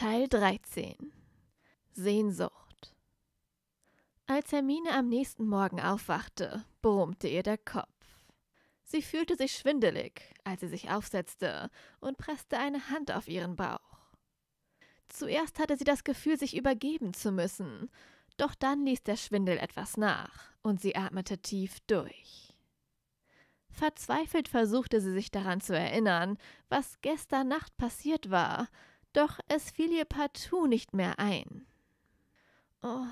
Teil 13 Sehnsucht Als Hermine am nächsten Morgen aufwachte, brummte ihr der Kopf. Sie fühlte sich schwindelig, als sie sich aufsetzte und presste eine Hand auf ihren Bauch. Zuerst hatte sie das Gefühl, sich übergeben zu müssen, doch dann ließ der Schwindel etwas nach und sie atmete tief durch. Verzweifelt versuchte sie sich daran zu erinnern, was gestern Nacht passiert war doch es fiel ihr partout nicht mehr ein. Oh,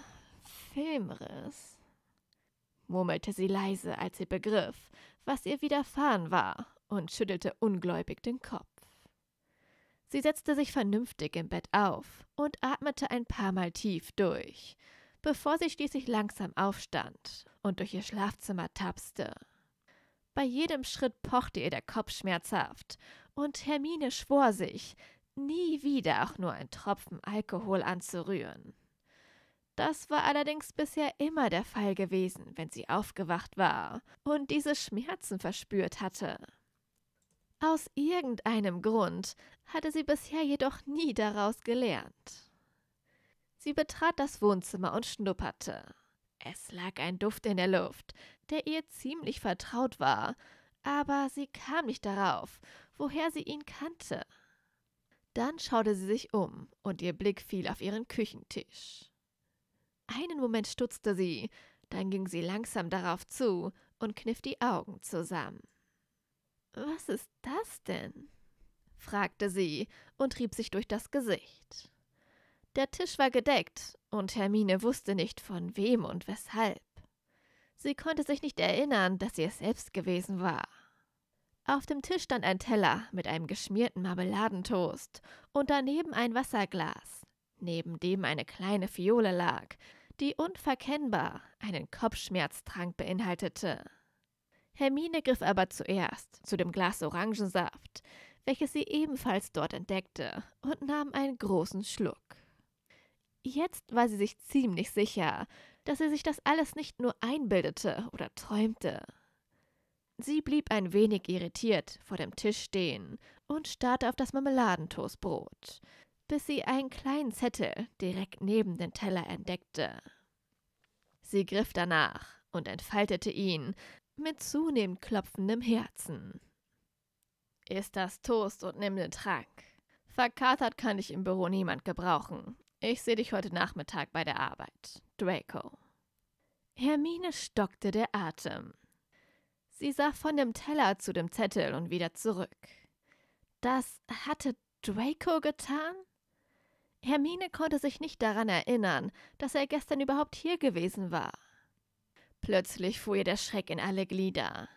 Filmriss, murmelte sie leise, als sie begriff, was ihr widerfahren war, und schüttelte ungläubig den Kopf. Sie setzte sich vernünftig im Bett auf und atmete ein paar Mal tief durch, bevor sie schließlich langsam aufstand und durch ihr Schlafzimmer tapste. Bei jedem Schritt pochte ihr der Kopf schmerzhaft, und Hermine schwor sich, nie wieder auch nur einen Tropfen Alkohol anzurühren. Das war allerdings bisher immer der Fall gewesen, wenn sie aufgewacht war und diese Schmerzen verspürt hatte. Aus irgendeinem Grund hatte sie bisher jedoch nie daraus gelernt. Sie betrat das Wohnzimmer und schnupperte. Es lag ein Duft in der Luft, der ihr ziemlich vertraut war, aber sie kam nicht darauf, woher sie ihn kannte. Dann schaute sie sich um und ihr Blick fiel auf ihren Küchentisch. Einen Moment stutzte sie, dann ging sie langsam darauf zu und kniff die Augen zusammen. Was ist das denn? fragte sie und rieb sich durch das Gesicht. Der Tisch war gedeckt, und Hermine wusste nicht von wem und weshalb. Sie konnte sich nicht erinnern, dass sie es selbst gewesen war. Auf dem Tisch stand ein Teller mit einem geschmierten Marmeladentoast und daneben ein Wasserglas, neben dem eine kleine Fiole lag, die unverkennbar einen Kopfschmerztrank beinhaltete. Hermine griff aber zuerst zu dem Glas Orangensaft, welches sie ebenfalls dort entdeckte, und nahm einen großen Schluck. Jetzt war sie sich ziemlich sicher, dass sie sich das alles nicht nur einbildete oder träumte. Sie blieb ein wenig irritiert vor dem Tisch stehen und starrte auf das Marmeladentoastbrot, bis sie einen kleinen Zettel direkt neben den Teller entdeckte. Sie griff danach und entfaltete ihn mit zunehmend klopfendem Herzen. Ist das Toast und nimm den Trank. Verkatert kann ich im Büro niemand gebrauchen. Ich sehe dich heute Nachmittag bei der Arbeit. Draco. Hermine stockte der Atem. Sie sah von dem Teller zu dem Zettel und wieder zurück. Das hatte Draco getan? Hermine konnte sich nicht daran erinnern, dass er gestern überhaupt hier gewesen war. Plötzlich fuhr ihr der Schreck in alle Glieder.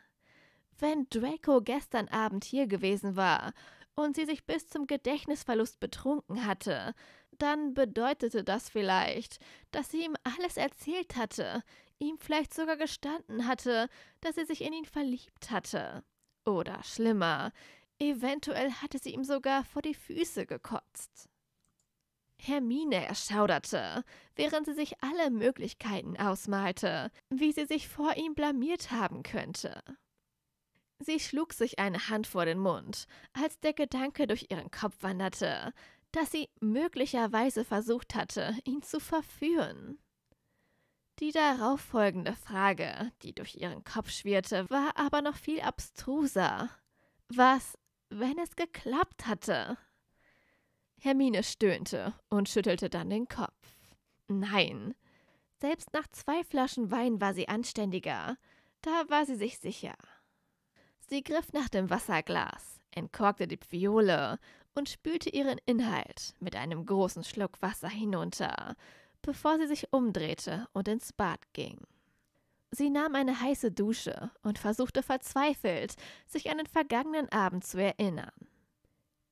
Wenn Draco gestern Abend hier gewesen war und sie sich bis zum Gedächtnisverlust betrunken hatte, dann bedeutete das vielleicht, dass sie ihm alles erzählt hatte, ihm vielleicht sogar gestanden hatte, dass sie sich in ihn verliebt hatte. Oder schlimmer, eventuell hatte sie ihm sogar vor die Füße gekotzt. Hermine erschauderte, während sie sich alle Möglichkeiten ausmalte, wie sie sich vor ihm blamiert haben könnte. Sie schlug sich eine Hand vor den Mund, als der Gedanke durch ihren Kopf wanderte, dass sie möglicherweise versucht hatte, ihn zu verführen. Die darauffolgende Frage, die durch ihren Kopf schwirrte, war aber noch viel abstruser. Was, wenn es geklappt hatte? Hermine stöhnte und schüttelte dann den Kopf. Nein. Selbst nach zwei Flaschen Wein war sie anständiger. Da war sie sich sicher. Sie griff nach dem Wasserglas, entkorkte die Pfiole und spülte ihren Inhalt mit einem großen Schluck Wasser hinunter, bevor sie sich umdrehte und ins Bad ging. Sie nahm eine heiße Dusche und versuchte verzweifelt, sich an den vergangenen Abend zu erinnern.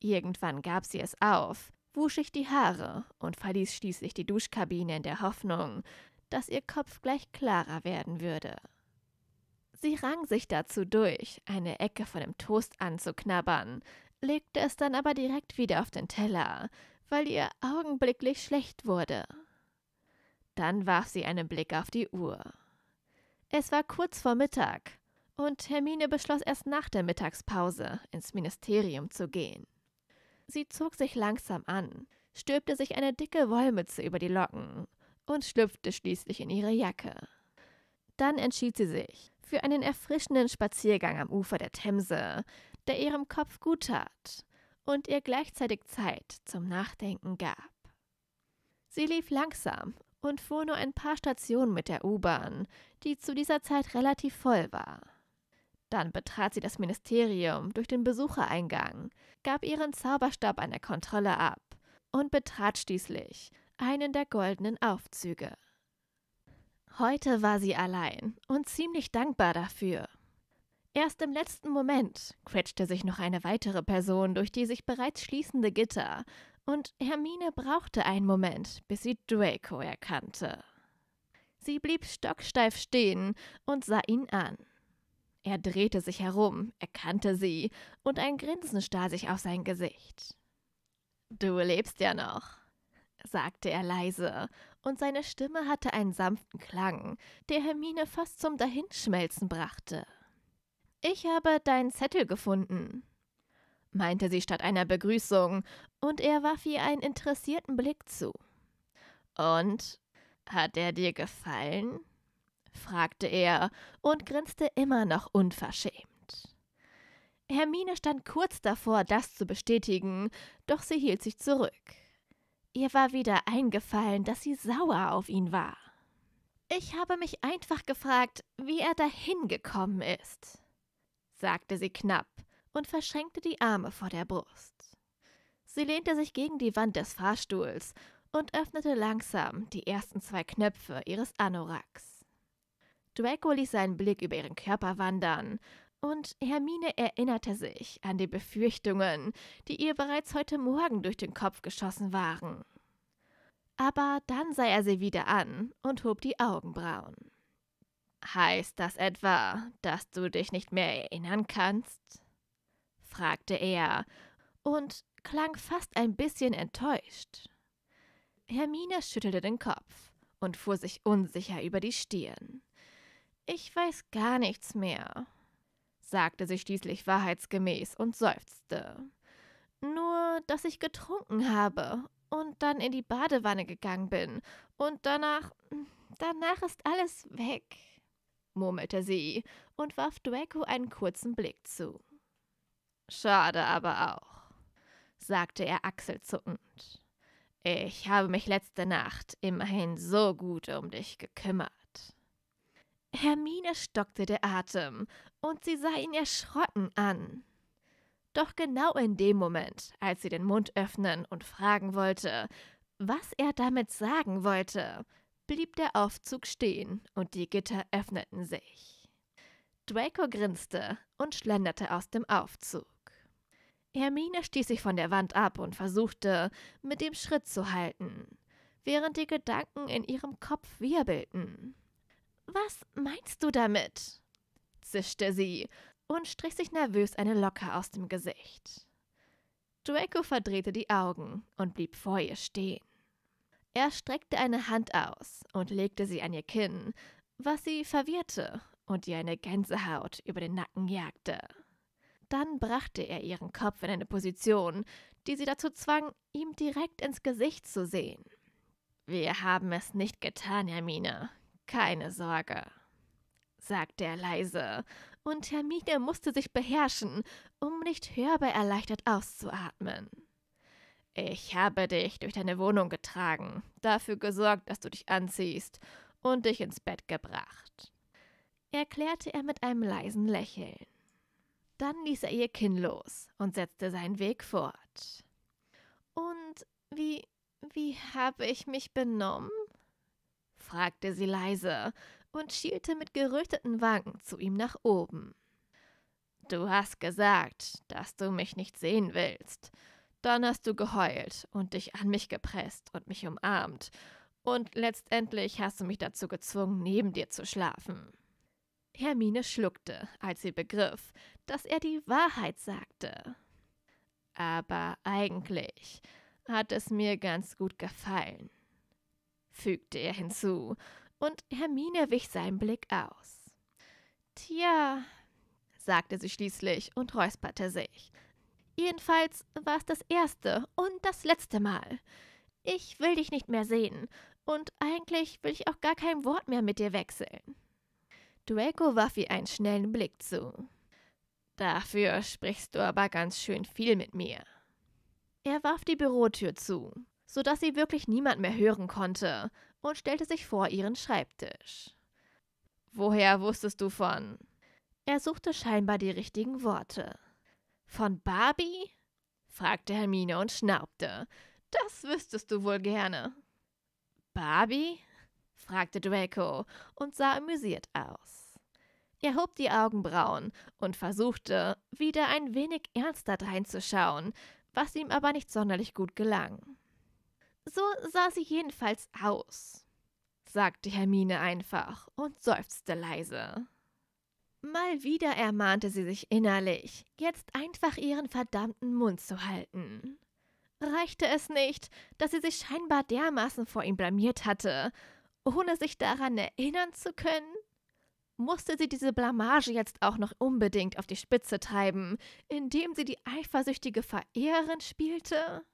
Irgendwann gab sie es auf, wusch sich die Haare und verließ schließlich die Duschkabine in der Hoffnung, dass ihr Kopf gleich klarer werden würde. Sie rang sich dazu durch, eine Ecke von dem Toast anzuknabbern, legte es dann aber direkt wieder auf den Teller, weil ihr augenblicklich schlecht wurde. Dann warf sie einen Blick auf die Uhr. Es war kurz vor Mittag, und Hermine beschloss erst nach der Mittagspause ins Ministerium zu gehen. Sie zog sich langsam an, stülpte sich eine dicke Wollmütze über die Locken und schlüpfte schließlich in ihre Jacke. Dann entschied sie sich für einen erfrischenden Spaziergang am Ufer der Themse, der ihrem Kopf gut tat und ihr gleichzeitig Zeit zum Nachdenken gab. Sie lief langsam, und fuhr nur ein paar Stationen mit der U-Bahn, die zu dieser Zeit relativ voll war. Dann betrat sie das Ministerium durch den Besuchereingang, gab ihren Zauberstab an der Kontrolle ab und betrat schließlich einen der goldenen Aufzüge. Heute war sie allein und ziemlich dankbar dafür. Erst im letzten Moment quetschte sich noch eine weitere Person durch die sich bereits schließende Gitter und Hermine brauchte einen Moment, bis sie Draco erkannte. Sie blieb stocksteif stehen und sah ihn an. Er drehte sich herum, erkannte sie, und ein Grinsen stahl sich auf sein Gesicht. Du lebst ja noch, sagte er leise, und seine Stimme hatte einen sanften Klang, der Hermine fast zum Dahinschmelzen brachte. Ich habe deinen Zettel gefunden meinte sie statt einer Begrüßung, und er warf ihr einen interessierten Blick zu. Und hat er dir gefallen? fragte er und grinste immer noch unverschämt. Hermine stand kurz davor, das zu bestätigen, doch sie hielt sich zurück. Ihr war wieder eingefallen, dass sie sauer auf ihn war. Ich habe mich einfach gefragt, wie er dahin gekommen ist, sagte sie knapp, und verschränkte die Arme vor der Brust. Sie lehnte sich gegen die Wand des Fahrstuhls und öffnete langsam die ersten zwei Knöpfe ihres Anoraks. Draco ließ seinen Blick über ihren Körper wandern und Hermine erinnerte sich an die Befürchtungen, die ihr bereits heute Morgen durch den Kopf geschossen waren. Aber dann sah er sie wieder an und hob die Augenbrauen. Heißt das etwa, dass du dich nicht mehr erinnern kannst? fragte er und klang fast ein bisschen enttäuscht. Hermine schüttelte den Kopf und fuhr sich unsicher über die Stirn. Ich weiß gar nichts mehr, sagte sie schließlich wahrheitsgemäß und seufzte. Nur, dass ich getrunken habe und dann in die Badewanne gegangen bin und danach. danach ist alles weg, murmelte sie und warf Draco einen kurzen Blick zu. Schade aber auch, sagte er achselzuckend. Ich habe mich letzte Nacht immerhin so gut um dich gekümmert. Hermine stockte der Atem, und sie sah ihn erschrocken an. Doch genau in dem Moment, als sie den Mund öffnen und fragen wollte, was er damit sagen wollte, blieb der Aufzug stehen und die Gitter öffneten sich. Draco grinste und schlenderte aus dem Aufzug. Hermine stieß sich von der Wand ab und versuchte, mit dem Schritt zu halten, während die Gedanken in ihrem Kopf wirbelten. Was meinst du damit? zischte sie und strich sich nervös eine Locke aus dem Gesicht. Draco verdrehte die Augen und blieb vor ihr stehen. Er streckte eine Hand aus und legte sie an ihr Kinn, was sie verwirrte und ihr eine Gänsehaut über den Nacken jagte. Dann brachte er ihren Kopf in eine Position, die sie dazu zwang, ihm direkt ins Gesicht zu sehen. Wir haben es nicht getan, Hermine. Keine Sorge, sagte er leise, und Hermine musste sich beherrschen, um nicht hörbar erleichtert auszuatmen. Ich habe dich durch deine Wohnung getragen, dafür gesorgt, dass du dich anziehst und dich ins Bett gebracht, erklärte er mit einem leisen Lächeln. Dann ließ er ihr Kinn los und setzte seinen Weg fort. Und wie, wie habe ich mich benommen? fragte sie leise und schielte mit geröteten Wangen zu ihm nach oben. Du hast gesagt, dass du mich nicht sehen willst. Dann hast du geheult und dich an mich gepresst und mich umarmt. Und letztendlich hast du mich dazu gezwungen, neben dir zu schlafen. Hermine schluckte, als sie begriff, dass er die Wahrheit sagte. Aber eigentlich hat es mir ganz gut gefallen, fügte er hinzu, und Hermine wich seinen Blick aus. Tja, sagte sie schließlich und räusperte sich. Jedenfalls war es das erste und das letzte Mal. Ich will dich nicht mehr sehen, und eigentlich will ich auch gar kein Wort mehr mit dir wechseln. Draco warf ihr einen schnellen Blick zu. Dafür sprichst du aber ganz schön viel mit mir. Er warf die Bürotür zu, sodass sie wirklich niemand mehr hören konnte, und stellte sich vor ihren Schreibtisch. Woher wusstest du von? Er suchte scheinbar die richtigen Worte. Von Barbie? fragte Hermine und schnaubte. Das wüsstest du wohl gerne. Barbie? fragte Draco und sah amüsiert aus. Er hob die Augenbrauen und versuchte, wieder ein wenig ernster dreinzuschauen, was ihm aber nicht sonderlich gut gelang. So sah sie jedenfalls aus, sagte Hermine einfach und seufzte leise. Mal wieder ermahnte sie sich innerlich, jetzt einfach ihren verdammten Mund zu halten. Reichte es nicht, dass sie sich scheinbar dermaßen vor ihm blamiert hatte, ohne sich daran erinnern zu können, musste sie diese Blamage jetzt auch noch unbedingt auf die Spitze treiben, indem sie die eifersüchtige Verehrerin spielte?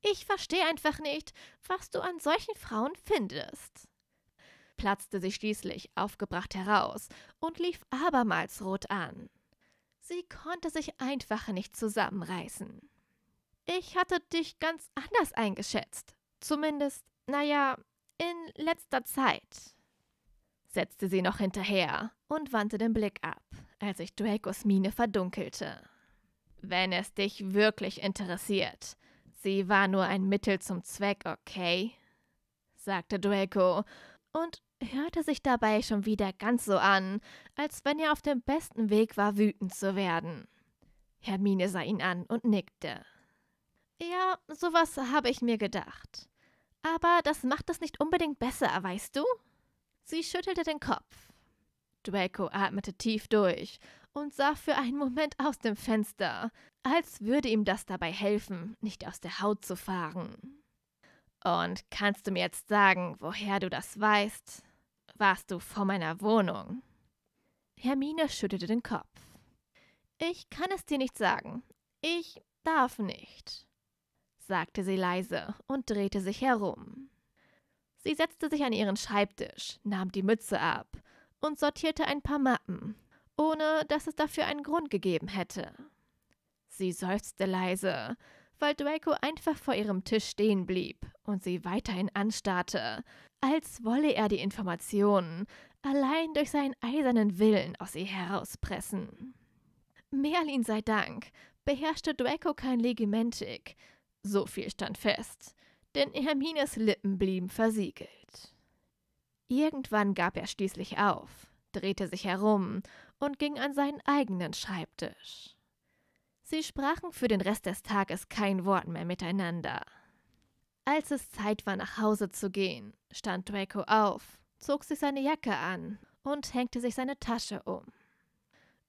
Ich verstehe einfach nicht, was du an solchen Frauen findest. Platzte sie schließlich aufgebracht heraus und lief abermals rot an. Sie konnte sich einfach nicht zusammenreißen. Ich hatte dich ganz anders eingeschätzt. Zumindest, naja, in letzter Zeit, setzte sie noch hinterher und wandte den Blick ab, als sich Dracos Miene verdunkelte. Wenn es dich wirklich interessiert, sie war nur ein Mittel zum Zweck, okay? sagte Draco und hörte sich dabei schon wieder ganz so an, als wenn er auf dem besten Weg war, wütend zu werden. Hermine sah ihn an und nickte. Ja, sowas habe ich mir gedacht. Aber das macht es nicht unbedingt besser, weißt du? Sie schüttelte den Kopf. Draco atmete tief durch und sah für einen Moment aus dem Fenster, als würde ihm das dabei helfen, nicht aus der Haut zu fahren. Und kannst du mir jetzt sagen, woher du das weißt? Warst du vor meiner Wohnung? Hermine schüttelte den Kopf. Ich kann es dir nicht sagen. Ich darf nicht sagte sie leise und drehte sich herum. Sie setzte sich an ihren Schreibtisch, nahm die Mütze ab und sortierte ein paar Mappen, ohne dass es dafür einen Grund gegeben hätte. Sie seufzte leise, weil Draco einfach vor ihrem Tisch stehen blieb und sie weiterhin anstarrte, als wolle er die Informationen allein durch seinen eisernen Willen aus ihr herauspressen. Merlin sei Dank beherrschte Draco kein Legimentik so viel stand fest, denn Hermines Lippen blieben versiegelt. Irgendwann gab er schließlich auf, drehte sich herum und ging an seinen eigenen Schreibtisch. Sie sprachen für den Rest des Tages kein Wort mehr miteinander. Als es Zeit war, nach Hause zu gehen, stand Draco auf, zog sich seine Jacke an und hängte sich seine Tasche um.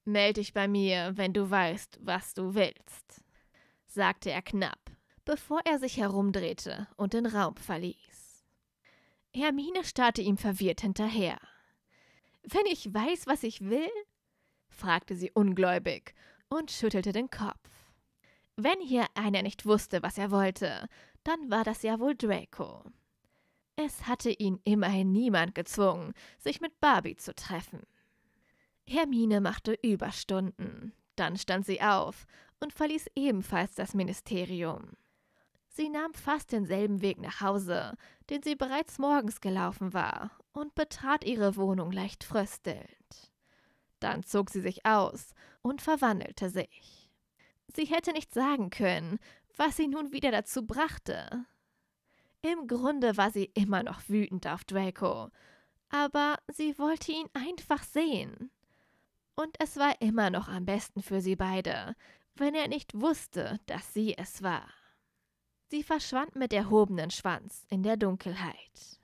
Meld dich bei mir, wenn du weißt, was du willst, sagte er knapp bevor er sich herumdrehte und den Raum verließ. Hermine starrte ihm verwirrt hinterher. Wenn ich weiß, was ich will? fragte sie ungläubig und schüttelte den Kopf. Wenn hier einer nicht wusste, was er wollte, dann war das ja wohl Draco. Es hatte ihn immerhin niemand gezwungen, sich mit Barbie zu treffen. Hermine machte Überstunden, dann stand sie auf und verließ ebenfalls das Ministerium. Sie nahm fast denselben Weg nach Hause, den sie bereits morgens gelaufen war, und betrat ihre Wohnung leicht fröstelnd. Dann zog sie sich aus und verwandelte sich. Sie hätte nicht sagen können, was sie nun wieder dazu brachte. Im Grunde war sie immer noch wütend auf Draco, aber sie wollte ihn einfach sehen. Und es war immer noch am besten für sie beide, wenn er nicht wusste, dass sie es war. Sie verschwand mit erhobenem Schwanz in der Dunkelheit.